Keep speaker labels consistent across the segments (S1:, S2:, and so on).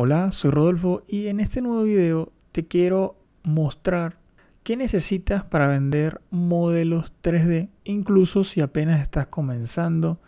S1: Hola, soy Rodolfo y en este nuevo video te quiero mostrar qué necesitas para vender modelos 3D, incluso si apenas estás comenzando,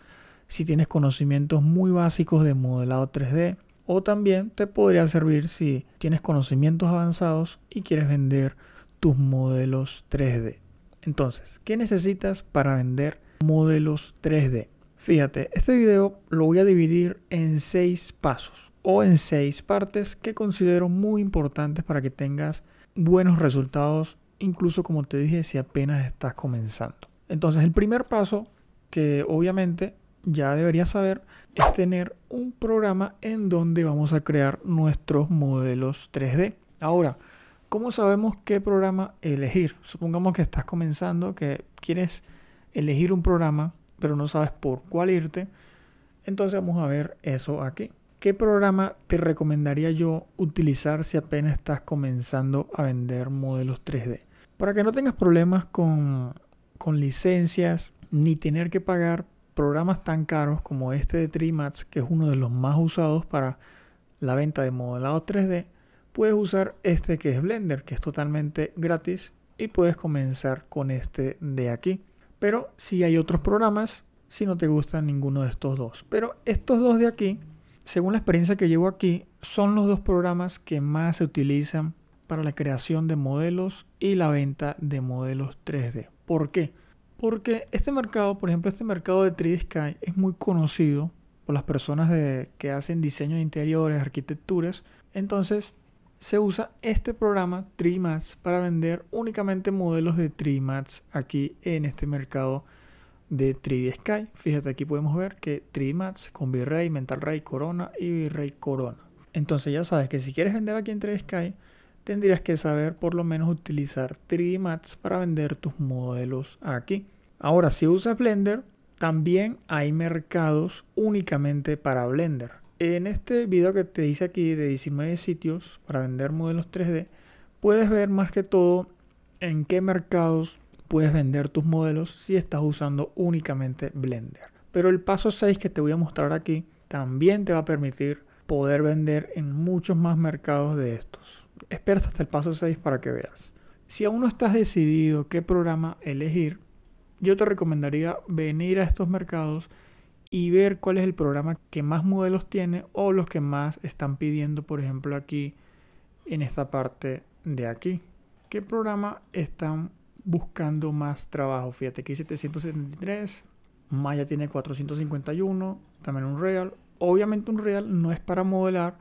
S1: si tienes conocimientos muy básicos de modelado 3D o también te podría servir si tienes conocimientos avanzados y quieres vender tus modelos 3D. Entonces, ¿qué necesitas para vender modelos 3D? Fíjate, este video lo voy a dividir en seis pasos o en seis partes que considero muy importantes para que tengas buenos resultados, incluso como te dije, si apenas estás comenzando. Entonces el primer paso que obviamente ya deberías saber es tener un programa en donde vamos a crear nuestros modelos 3D. Ahora, ¿cómo sabemos qué programa elegir? Supongamos que estás comenzando, que quieres elegir un programa, pero no sabes por cuál irte. Entonces vamos a ver eso aquí. ¿Qué programa te recomendaría yo utilizar si apenas estás comenzando a vender modelos 3D? Para que no tengas problemas con, con licencias ni tener que pagar programas tan caros como este de Trimax, que es uno de los más usados para la venta de modelado 3D, puedes usar este que es Blender, que es totalmente gratis y puedes comenzar con este de aquí. Pero si hay otros programas, si no te gustan ninguno de estos dos. Pero estos dos de aquí según la experiencia que llevo aquí, son los dos programas que más se utilizan para la creación de modelos y la venta de modelos 3D. ¿Por qué? Porque este mercado, por ejemplo, este mercado de 3D Sky es muy conocido por las personas que hacen diseño de interiores, arquitecturas. Entonces, se usa este programa Trimats para vender únicamente modelos de Trimats aquí en este mercado de 3D Sky. Fíjate, aquí podemos ver que 3D Mats con Virrey, Mental Ray Corona y Virrey Corona. Entonces ya sabes que si quieres vender aquí en 3D Sky, tendrías que saber por lo menos utilizar 3D Mats para vender tus modelos aquí. Ahora, si usas Blender, también hay mercados únicamente para Blender. En este video que te dice aquí de 19 sitios para vender modelos 3D, puedes ver más que todo en qué mercados puedes vender tus modelos si estás usando únicamente Blender. Pero el paso 6 que te voy a mostrar aquí también te va a permitir poder vender en muchos más mercados de estos. Espera hasta el paso 6 para que veas. Si aún no estás decidido qué programa elegir, yo te recomendaría venir a estos mercados y ver cuál es el programa que más modelos tiene o los que más están pidiendo, por ejemplo, aquí en esta parte de aquí. ¿Qué programa están buscando más trabajo. Fíjate, que 773. Maya tiene 451. También un real. Obviamente un real no es para modelar,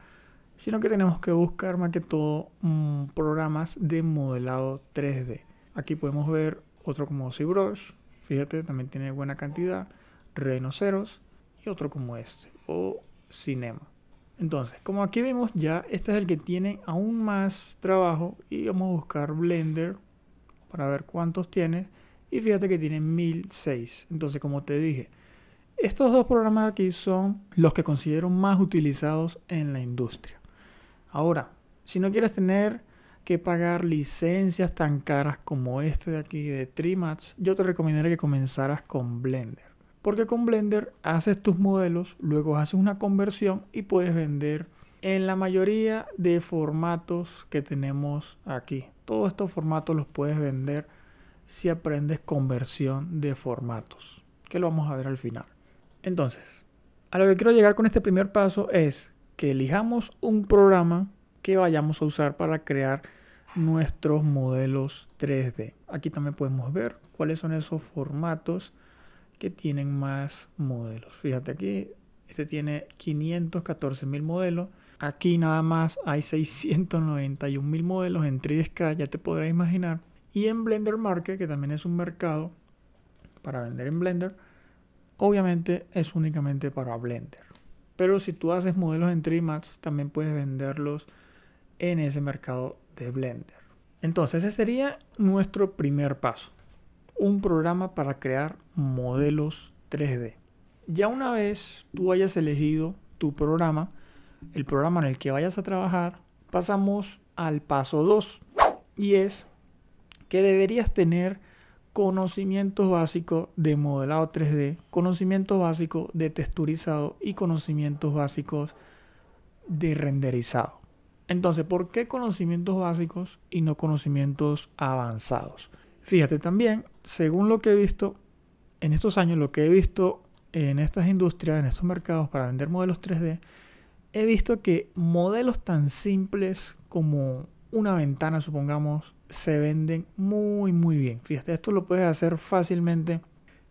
S1: sino que tenemos que buscar más que todo mm, programas de modelado 3D. Aquí podemos ver otro como ZBrush. Fíjate, también tiene buena cantidad. Renoceros Y otro como este. O Cinema. Entonces, como aquí vemos, ya este es el que tiene aún más trabajo. Y vamos a buscar Blender para ver cuántos tienes. Y fíjate que tiene 1006. Entonces, como te dije, estos dos programas aquí son los que considero más utilizados en la industria. Ahora, si no quieres tener que pagar licencias tan caras como este de aquí de trimatch yo te recomendaría que comenzaras con Blender. Porque con Blender haces tus modelos, luego haces una conversión y puedes vender en la mayoría de formatos que tenemos aquí. Todos estos formatos los puedes vender si aprendes conversión de formatos, que lo vamos a ver al final. Entonces, a lo que quiero llegar con este primer paso es que elijamos un programa que vayamos a usar para crear nuestros modelos 3D. Aquí también podemos ver cuáles son esos formatos que tienen más modelos. Fíjate aquí, este tiene 514.000 modelos Aquí nada más hay 691.000 mil modelos en 3DSK, ya te podrás imaginar. Y en Blender Market, que también es un mercado para vender en Blender, obviamente es únicamente para Blender. Pero si tú haces modelos en 3D Max, también puedes venderlos en ese mercado de Blender. Entonces, ese sería nuestro primer paso. Un programa para crear modelos 3D. Ya una vez tú hayas elegido tu programa, el programa en el que vayas a trabajar, pasamos al paso 2 y es que deberías tener conocimientos básicos de modelado 3D, conocimientos básicos de texturizado y conocimientos básicos de renderizado. Entonces, ¿por qué conocimientos básicos y no conocimientos avanzados? Fíjate también, según lo que he visto en estos años, lo que he visto en estas industrias, en estos mercados para vender modelos 3D, he visto que modelos tan simples como una ventana, supongamos, se venden muy, muy bien. Fíjate, esto lo puedes hacer fácilmente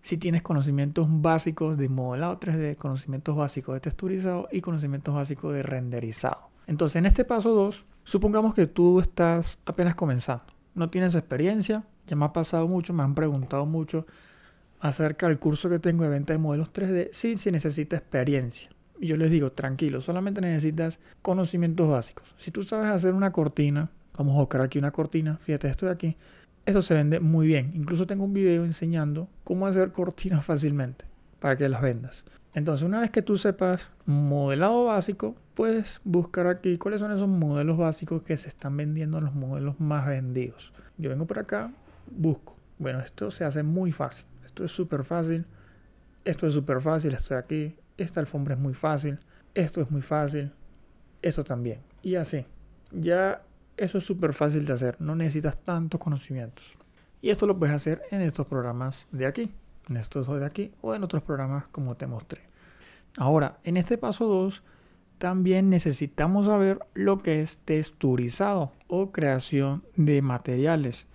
S1: si tienes conocimientos básicos de modelado 3D, conocimientos básicos de texturizado y conocimientos básicos de renderizado. Entonces, en este paso 2, supongamos que tú estás apenas comenzando, no tienes experiencia, ya me ha pasado mucho, me han preguntado mucho acerca del curso que tengo de venta de modelos 3D, si sí necesita experiencia. Y yo les digo, tranquilo, solamente necesitas conocimientos básicos. Si tú sabes hacer una cortina, vamos a buscar aquí una cortina, fíjate esto de aquí, Esto se vende muy bien. Incluso tengo un video enseñando cómo hacer cortinas fácilmente para que las vendas. Entonces, una vez que tú sepas modelado básico, puedes buscar aquí cuáles son esos modelos básicos que se están vendiendo los modelos más vendidos. Yo vengo por acá, busco. Bueno, esto se hace muy fácil. Esto es súper fácil. Esto es súper fácil. Estoy aquí esta alfombra es muy fácil, esto es muy fácil, eso también. Y así, ya eso es súper fácil de hacer, no necesitas tantos conocimientos. Y esto lo puedes hacer en estos programas de aquí, en estos de aquí o en otros programas como te mostré. Ahora, en este paso 2, también necesitamos saber lo que es texturizado o creación de materiales,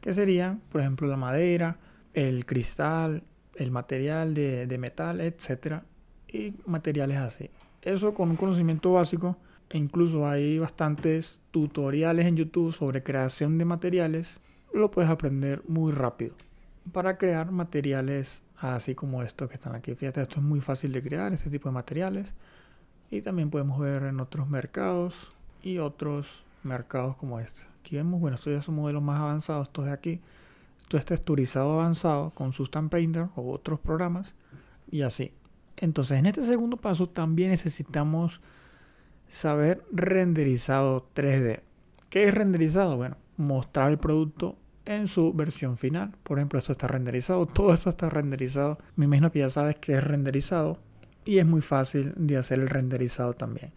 S1: que serían, por ejemplo, la madera, el cristal, el material de, de metal, etcétera, y materiales así. Eso con un conocimiento básico. E incluso hay bastantes tutoriales en YouTube sobre creación de materiales. Lo puedes aprender muy rápido. Para crear materiales así como estos que están aquí. Fíjate, esto es muy fácil de crear, este tipo de materiales. Y también podemos ver en otros mercados y otros mercados como este. Aquí vemos, bueno, esto ya un modelo más avanzados, esto de aquí. Esto es texturizado avanzado con Sustan Painter o otros programas y así. Entonces, en este segundo paso también necesitamos saber renderizado 3D. ¿Qué es renderizado? Bueno, mostrar el producto en su versión final. Por ejemplo, esto está renderizado, todo esto está renderizado. mi imagino que ya sabes que es renderizado y es muy fácil de hacer el renderizado también.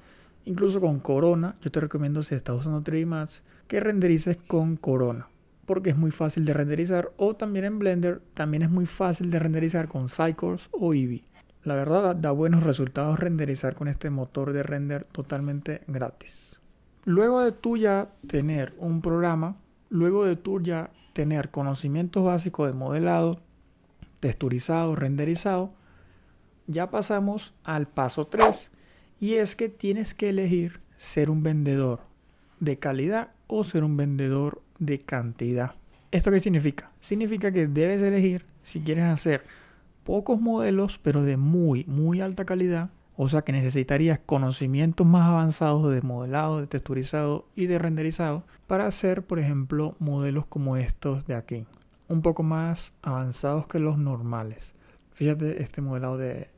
S1: Incluso con Corona, yo te recomiendo si estás usando 3D Max que renderices con Corona porque es muy fácil de renderizar o también en Blender también es muy fácil de renderizar con Cycles o Eevee. La verdad da buenos resultados renderizar con este motor de render totalmente gratis. Luego de tú ya tener un programa, luego de tú ya tener conocimientos básicos de modelado, texturizado, renderizado, ya pasamos al paso 3 y es que tienes que elegir ser un vendedor de calidad o ser un vendedor de cantidad. ¿Esto qué significa? Significa que debes elegir si quieres hacer pocos modelos, pero de muy, muy alta calidad. O sea que necesitarías conocimientos más avanzados de modelado, de texturizado y de renderizado para hacer, por ejemplo, modelos como estos de aquí. Un poco más avanzados que los normales. Fíjate este modelado de,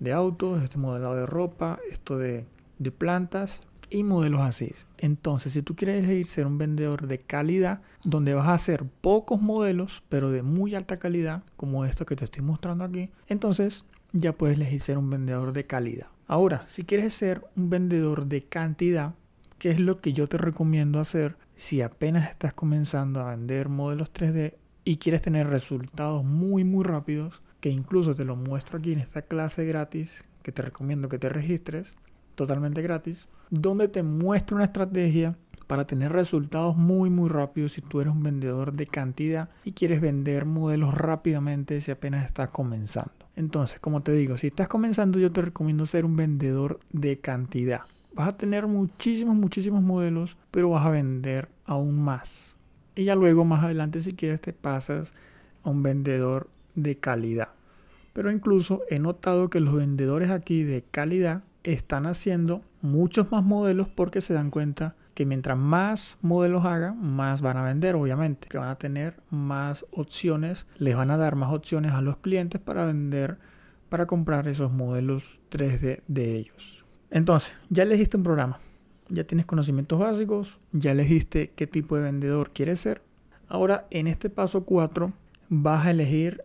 S1: de autos, este modelado de ropa, esto de, de plantas, y modelos así. Entonces, si tú quieres elegir ser un vendedor de calidad, donde vas a hacer pocos modelos, pero de muy alta calidad, como esto que te estoy mostrando aquí, entonces ya puedes elegir ser un vendedor de calidad. Ahora, si quieres ser un vendedor de cantidad, que es lo que yo te recomiendo hacer si apenas estás comenzando a vender modelos 3D y quieres tener resultados muy muy rápidos, que incluso te lo muestro aquí en esta clase gratis que te recomiendo que te registres, totalmente gratis, donde te muestra una estrategia para tener resultados muy muy rápidos si tú eres un vendedor de cantidad y quieres vender modelos rápidamente si apenas estás comenzando. Entonces, como te digo, si estás comenzando yo te recomiendo ser un vendedor de cantidad. Vas a tener muchísimos, muchísimos modelos, pero vas a vender aún más. Y ya luego, más adelante, si quieres, te pasas a un vendedor de calidad. Pero incluso he notado que los vendedores aquí de calidad están haciendo muchos más modelos porque se dan cuenta que mientras más modelos hagan, más van a vender, obviamente, que van a tener más opciones, les van a dar más opciones a los clientes para vender, para comprar esos modelos 3D de ellos. Entonces, ya elegiste un programa, ya tienes conocimientos básicos, ya elegiste qué tipo de vendedor quieres ser. Ahora, en este paso 4, vas a elegir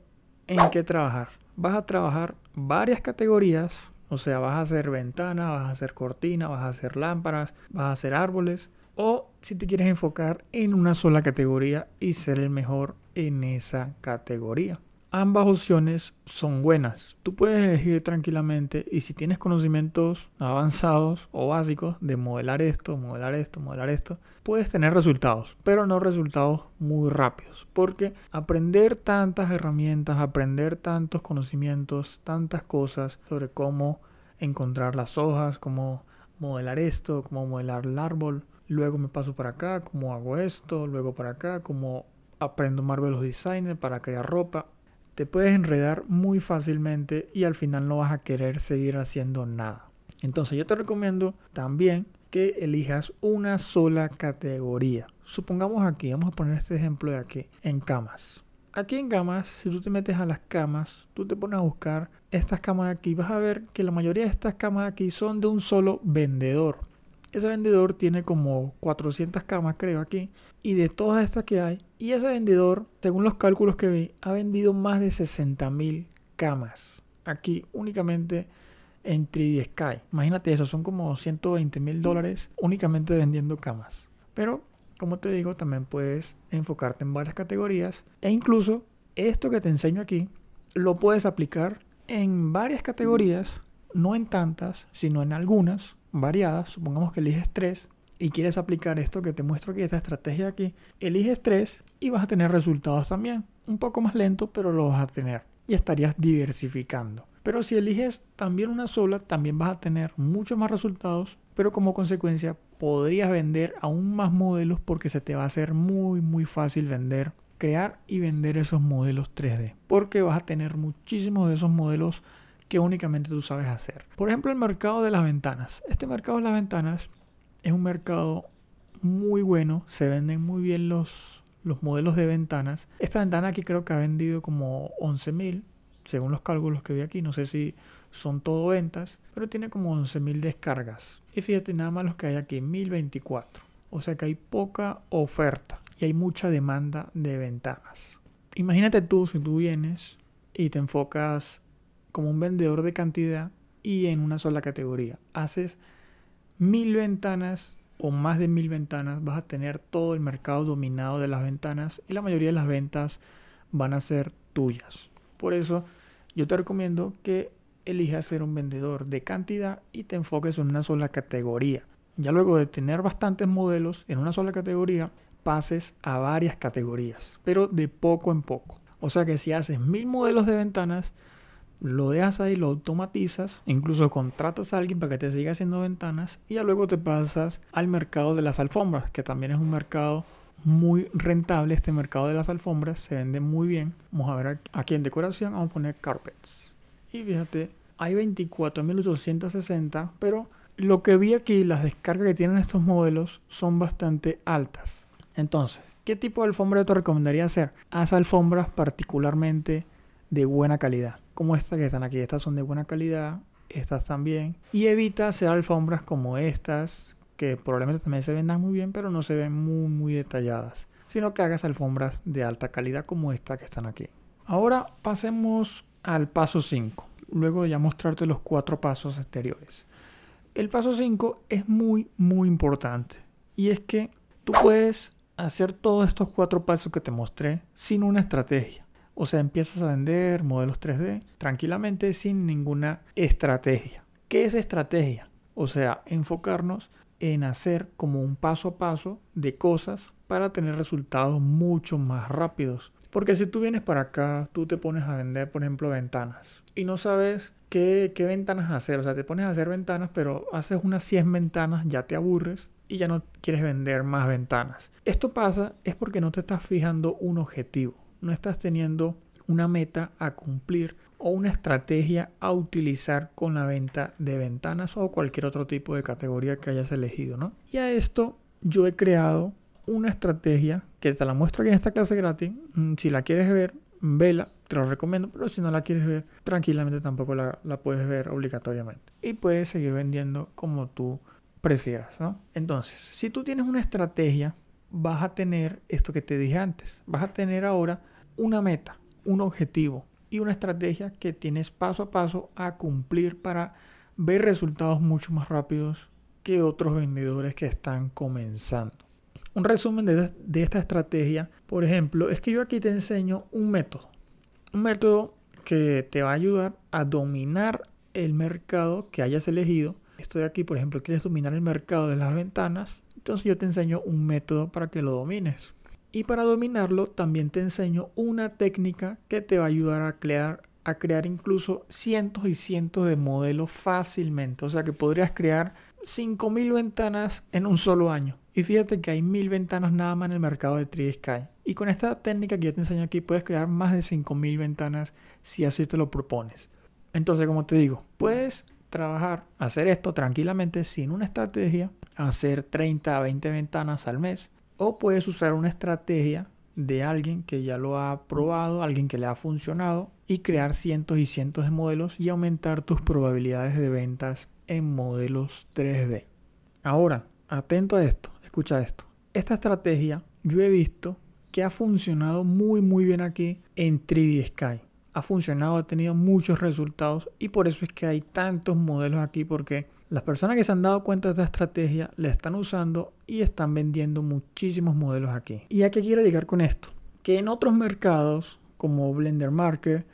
S1: en qué trabajar. Vas a trabajar varias categorías o sea, vas a hacer ventanas, vas a hacer cortinas, vas a hacer lámparas, vas a hacer árboles. O si te quieres enfocar en una sola categoría y ser el mejor en esa categoría ambas opciones son buenas. Tú puedes elegir tranquilamente y si tienes conocimientos avanzados o básicos de modelar esto, modelar esto, modelar esto, puedes tener resultados, pero no resultados muy rápidos. Porque aprender tantas herramientas, aprender tantos conocimientos, tantas cosas sobre cómo encontrar las hojas, cómo modelar esto, cómo modelar el árbol, luego me paso para acá, cómo hago esto, luego para acá, cómo aprendo Marvel los para crear ropa te puedes enredar muy fácilmente y al final no vas a querer seguir haciendo nada. Entonces yo te recomiendo también que elijas una sola categoría. Supongamos aquí, vamos a poner este ejemplo de aquí, en camas. Aquí en camas, si tú te metes a las camas, tú te pones a buscar estas camas de aquí, vas a ver que la mayoría de estas camas de aquí son de un solo vendedor. Ese vendedor tiene como 400 camas, creo, aquí. Y de todas estas que hay. Y ese vendedor, según los cálculos que vi, ha vendido más de 60.000 camas. Aquí únicamente en 3D Sky. Imagínate eso, son como 120.000 mil dólares únicamente vendiendo camas. Pero, como te digo, también puedes enfocarte en varias categorías. E incluso esto que te enseño aquí lo puedes aplicar en varias categorías, no en tantas, sino en algunas, variadas, supongamos que eliges tres y quieres aplicar esto que te muestro aquí, esta estrategia aquí, eliges tres y vas a tener resultados también. Un poco más lento, pero lo vas a tener y estarías diversificando. Pero si eliges también una sola, también vas a tener muchos más resultados, pero como consecuencia podrías vender aún más modelos porque se te va a hacer muy muy fácil vender, crear y vender esos modelos 3D, porque vas a tener muchísimos de esos modelos que únicamente tú sabes hacer. Por ejemplo, el mercado de las ventanas. Este mercado de las ventanas es un mercado muy bueno, se venden muy bien los, los modelos de ventanas. Esta ventana aquí creo que ha vendido como 11.000, según los cálculos que vi aquí, no sé si son todo ventas, pero tiene como 11.000 descargas. Y fíjate nada más los que hay aquí, 1.024. O sea que hay poca oferta y hay mucha demanda de ventanas. Imagínate tú si tú vienes y te enfocas como un vendedor de cantidad y en una sola categoría. Haces mil ventanas o más de mil ventanas, vas a tener todo el mercado dominado de las ventanas y la mayoría de las ventas van a ser tuyas. Por eso yo te recomiendo que elijas ser un vendedor de cantidad y te enfoques en una sola categoría. Ya luego de tener bastantes modelos en una sola categoría, pases a varias categorías, pero de poco en poco. O sea que si haces mil modelos de ventanas, lo dejas ahí, lo automatizas, incluso contratas a alguien para que te siga haciendo ventanas y ya luego te pasas al mercado de las alfombras, que también es un mercado muy rentable este mercado de las alfombras, se vende muy bien. Vamos a ver aquí en decoración, vamos a poner carpets. Y fíjate, hay 24.860, pero lo que vi aquí, las descargas que tienen estos modelos son bastante altas. Entonces, ¿qué tipo de alfombra te recomendaría hacer? Haz alfombras particularmente de buena calidad como estas que están aquí. Estas son de buena calidad, estas también. Y evita hacer alfombras como estas, que probablemente también se vendan muy bien, pero no se ven muy, muy detalladas. Sino que hagas alfombras de alta calidad como esta que están aquí. Ahora pasemos al paso 5. Luego de ya mostrarte los cuatro pasos exteriores. El paso 5 es muy, muy importante. Y es que tú puedes hacer todos estos cuatro pasos que te mostré sin una estrategia. O sea, empiezas a vender modelos 3D tranquilamente sin ninguna estrategia. ¿Qué es estrategia? O sea, enfocarnos en hacer como un paso a paso de cosas para tener resultados mucho más rápidos. Porque si tú vienes para acá, tú te pones a vender, por ejemplo, ventanas y no sabes qué, ventanas hacer. O sea, te pones a hacer ventanas, pero haces unas 100 ventanas, ya te aburres y ya no quieres vender más ventanas. Esto pasa es porque no te estás fijando un objetivo no estás teniendo una meta a cumplir o una estrategia a utilizar con la venta de ventanas o cualquier otro tipo de categoría que hayas elegido, ¿no? Y a esto yo he creado una estrategia que te la muestro aquí en esta clase gratis. Mm, si la quieres ver, vela, te lo recomiendo, pero si no la quieres ver, tranquilamente tampoco la, la puedes ver obligatoriamente. Y puedes seguir vendiendo como tú prefieras, ¿no? Entonces, si tú tienes una estrategia vas a tener esto que te dije antes. Vas a tener ahora una meta, un objetivo y una estrategia que tienes paso a paso a cumplir para ver resultados mucho más rápidos que otros vendedores que están comenzando. Un resumen de, esta estrategia, por ejemplo, es que yo aquí te enseño un método. Un método que te va a ayudar a dominar el mercado que hayas elegido. Estoy aquí, por ejemplo, quieres dominar el mercado de las ventanas entonces yo te enseño un método para que lo domines. Y para dominarlo también te enseño una técnica que te va a ayudar a crear, a crear incluso cientos y cientos de modelos fácilmente. O sea que podrías crear 5.000 ventanas en un solo año. Y fíjate que hay 1.000 ventanas nada más en el mercado de Sky. Y con esta técnica que yo te enseño aquí puedes crear más de 5.000 ventanas si así te lo propones. Entonces, como te digo, puedes trabajar, hacer esto tranquilamente sin una estrategia, hacer 30 a 20 ventanas al mes. O puedes usar una estrategia de alguien que ya lo ha probado, alguien que le ha funcionado y crear cientos y cientos de modelos y aumentar tus probabilidades de ventas en modelos 3D. Ahora, atento a esto, escucha esto. Esta estrategia yo he visto que ha funcionado muy muy bien aquí en 3D Sky ha funcionado, ha tenido muchos resultados y por eso es que hay tantos modelos aquí porque las personas que se han dado cuenta de esta estrategia la están usando y están vendiendo muchísimos modelos aquí. ¿Y a qué quiero llegar con esto? Que en otros mercados como Blender Market,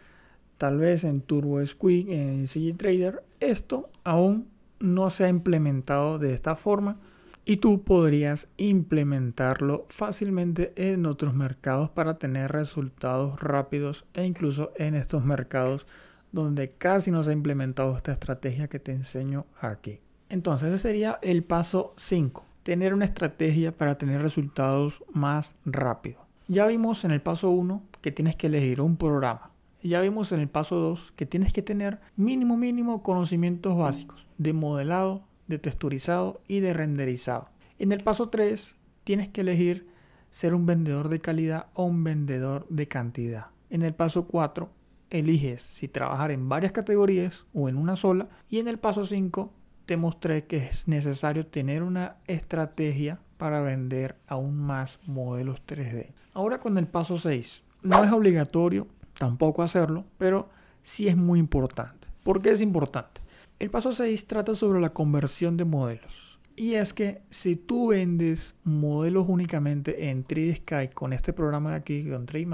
S1: tal vez en Turbo Squid, en CG Trader, esto aún no se ha implementado de esta forma y tú podrías implementarlo fácilmente en otros mercados para tener resultados rápidos e incluso en estos mercados donde casi no se ha implementado esta estrategia que te enseño aquí. Entonces ese sería el paso 5, tener una estrategia para tener resultados más rápido. Ya vimos en el paso 1 que tienes que elegir un programa. Ya vimos en el paso 2 que tienes que tener mínimo mínimo conocimientos básicos de modelado, texturizado y de renderizado. En el paso 3 tienes que elegir ser un vendedor de calidad o un vendedor de cantidad. En el paso 4 eliges si trabajar en varias categorías o en una sola. Y en el paso 5 te mostré que es necesario tener una estrategia para vender aún más modelos 3D. Ahora con el paso 6. No es obligatorio tampoco hacerlo, pero sí es muy importante. ¿Por qué es importante? El paso 6 trata sobre la conversión de modelos. Y es que si tú vendes modelos únicamente en 3D Sky con este programa de aquí, con 3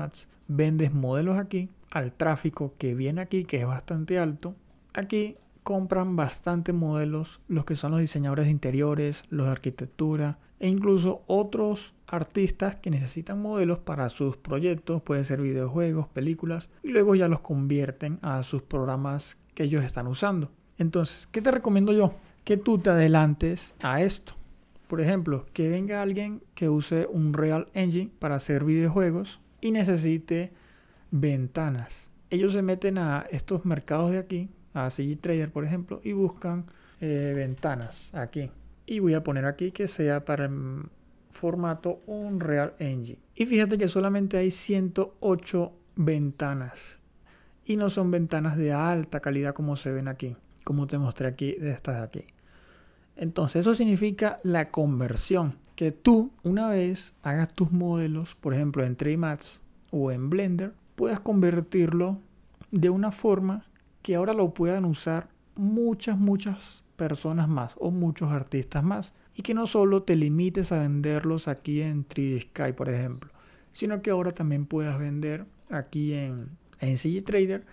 S1: vendes modelos aquí al tráfico que viene aquí, que es bastante alto. Aquí compran bastante modelos los que son los diseñadores de interiores, los de arquitectura e incluso otros artistas que necesitan modelos para sus proyectos, pueden ser videojuegos, películas, y luego ya los convierten a sus programas que ellos están usando. Entonces, ¿qué te recomiendo yo? Que tú te adelantes a esto. Por ejemplo, que venga alguien que use un Real Engine para hacer videojuegos y necesite ventanas. Ellos se meten a estos mercados de aquí, a CG Trader por ejemplo, y buscan eh, ventanas aquí. Y voy a poner aquí que sea para el formato real Engine. Y fíjate que solamente hay 108 ventanas. Y no son ventanas de alta calidad como se ven aquí como te mostré aquí de estas de aquí. Entonces eso significa la conversión, que tú una vez hagas tus modelos, por ejemplo en 3 o en Blender, puedas convertirlo de una forma que ahora lo puedan usar muchas, muchas personas más o muchos artistas más. Y que no solo te limites a venderlos aquí en 3D Sky, por ejemplo, sino que ahora también puedas vender aquí en, en CG Trader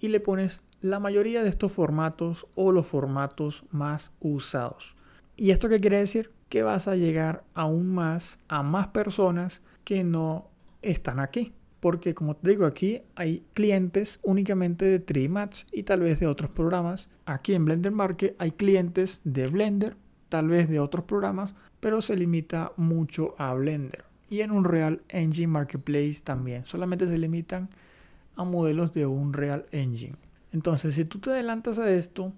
S1: y le pones la mayoría de estos formatos o los formatos más usados. ¿Y esto qué quiere decir? Que vas a llegar aún más a más personas que no están aquí. Porque como te digo, aquí hay clientes únicamente de Trimats y tal vez de otros programas. Aquí en Blender Market hay clientes de Blender, tal vez de otros programas, pero se limita mucho a Blender. Y en un Real Engine Marketplace también. Solamente se limitan a modelos de un Real Engine. Entonces, si tú te adelantas a esto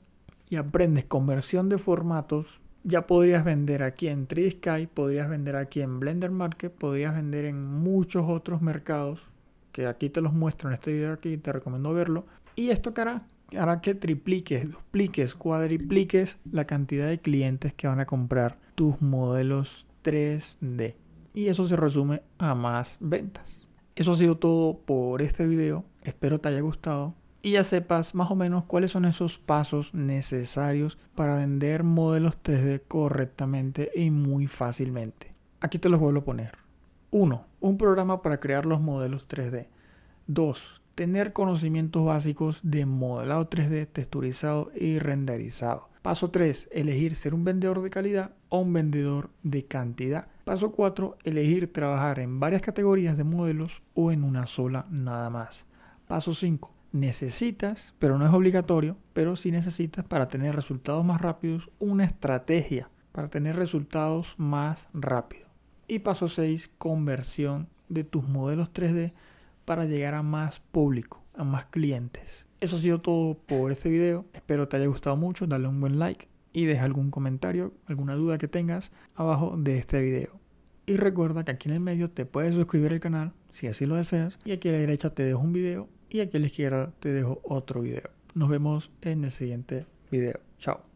S1: y aprendes conversión de formatos, ya podrías vender aquí en 3D Sky, podrías vender aquí en Blender Market, podrías vender en muchos otros mercados que aquí te los muestro en este video aquí, te recomiendo verlo. Y esto que hará, hará que tripliques, dupliques, cuadripliques la cantidad de clientes que van a comprar tus modelos 3D. Y eso se resume a más ventas. Eso ha sido todo por este video. Espero te haya gustado y ya sepas más o menos cuáles son esos pasos necesarios para vender modelos 3D correctamente y muy fácilmente. Aquí te los vuelvo a poner. 1. Un programa para crear los modelos 3D. 2. Tener conocimientos básicos de modelado 3D, texturizado y renderizado. Paso 3. Elegir ser un vendedor de calidad o un vendedor de cantidad. Paso 4. Elegir trabajar en varias categorías de modelos o en una sola nada más. Paso 5 necesitas, pero no es obligatorio, pero sí necesitas para tener resultados más rápidos una estrategia para tener resultados más rápido Y paso 6, conversión de tus modelos 3D para llegar a más público, a más clientes. Eso ha sido todo por este video. Espero te haya gustado mucho. Dale un buen like y deja algún comentario, alguna duda que tengas abajo de este video. Y recuerda que aquí en el medio te puedes suscribir al canal si así lo deseas. Y aquí a la derecha te dejo un video y aquí a la izquierda te dejo otro video. Nos vemos en el siguiente video. Chao.